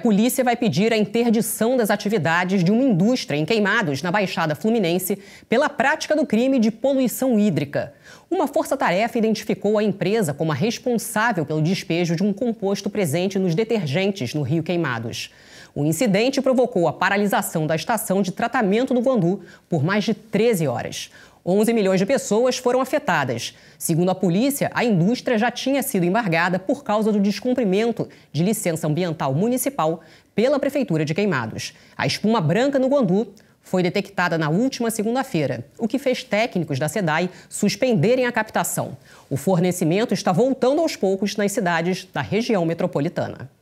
A polícia vai pedir a interdição das atividades de uma indústria em Queimados, na Baixada Fluminense, pela prática do crime de poluição hídrica. Uma força-tarefa identificou a empresa como a responsável pelo despejo de um composto presente nos detergentes no Rio Queimados. O incidente provocou a paralisação da estação de tratamento do Guandu por mais de 13 horas. 11 milhões de pessoas foram afetadas. Segundo a polícia, a indústria já tinha sido embargada por causa do descumprimento de licença ambiental municipal pela Prefeitura de Queimados. A espuma branca no Guandu foi detectada na última segunda-feira, o que fez técnicos da SEDAI suspenderem a captação. O fornecimento está voltando aos poucos nas cidades da região metropolitana.